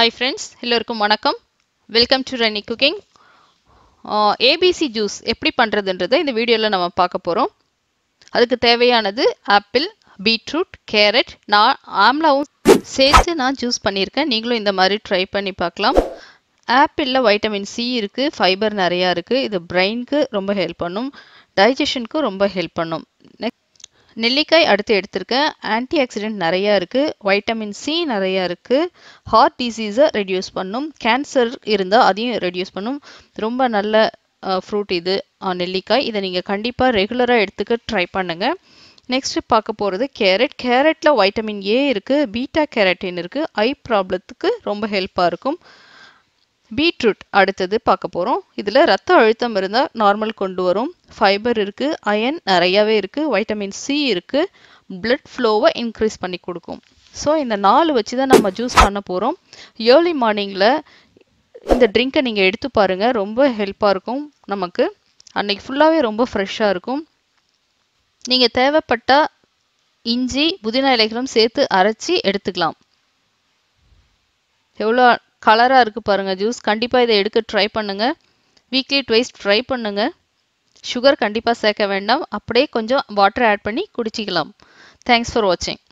hi friends எல்லோருக்கும் வணக்கம் welcome to Ranni cooking ABC juice எப்படி பண்ணுறதுன்றதை இந்த வீடியோவில் நம்ம பார்க்க போகிறோம் அதுக்கு தேவையானது ஆப்பிள் பீட்ரூட் கேரட் நான் ஆம்லாவும் சேர்த்து நான் ஜூஸ் பண்ணியிருக்கேன் நீங்களும் இந்த மாதிரி ட்ரை பண்ணி பார்க்கலாம் ஆப்பிளில் வைட்டமின் சி இருக்குது ஃபைபர் நிறையா இருக்குது இது பிரெயினுக்கு ரொம்ப ஹெல்ப் பண்ணும் டைஜஷனுக்கு ரொம்ப ஹெல்ப் பண்ணும் நெக்ஸ்ட் நெல்லிக்காய் அடுத்து எடுத்திருக்கேன் ஆன்டி ஆக்சிடென்ட் நிறையா இருக்குது வைட்டமின் சி நிறையா இருக்குது ஹார்ட் டிசீஸை ரெடியூஸ் பண்ணும் கேன்சர் இருந்தால் அதையும் ரெடியூஸ் பண்ணும் ரொம்ப நல்ல ஃப்ரூட் இது நெல்லிக்காய் இதை நீங்கள் கண்டிப்பாக ரெகுலராக எடுத்துக்க ட்ரை பண்ணுங்கள் நெக்ஸ்ட்டு பார்க்க போகிறது கேரட் கேரட்டில் வைட்டமின் ஏ இருக்குது பீட்டா கேரட்டின் இருக்குது ஐ ப்ராப்ளத்துக்கு ரொம்ப ஹெல்ப்பாக இருக்கும் பீட்ரூட் அடுத்தது பார்க்க போகிறோம் இதில் ரத்த அழுத்தம் இருந்தால் நார்மல் கொண்டு வரும் ஃபைபர் இருக்குது அயன் நிறையாவே இருக்குது வைட்டமின் சி இருக்குது பிளட் ஃப்ளோவை இன்க்ரீஸ் பண்ணி கொடுக்கும் ஸோ இந்த நாலு வச்சு தான் நம்ம ஜூஸ் பண்ண போகிறோம் ஏர்லி மார்னிங்கில் இந்த ட்ரிங்கை நீங்கள் எடுத்து பாருங்கள் ரொம்ப ஹெல்ப்பாக இருக்கும் நமக்கு அன்னைக்கு ஃபுல்லாகவே ரொம்ப ஃப்ரெஷ்ஷாக இருக்கும் நீங்கள் தேவைப்பட்டால் இஞ்சி புதினா இலைகளும் சேர்த்து அரைச்சி எடுத்துக்கலாம் எவ்வளோ கலராக இருக்குது பாருங்கள் ஜூஸ் கண்டிப்பாக இதை எடுக்க ட்ரை பண்ணுங்கள் வீக்லி ட்வைஸ் ட்ரை பண்ணுங்கள் சுகர் கண்டிப்பாக சேர்க்க வேண்டாம் அப்படியே கொஞ்சம் வாட்டர் ஆட் பண்ணி குடிச்சிக்கலாம் தேங்க்ஸ் ஃபார் வாட்சிங்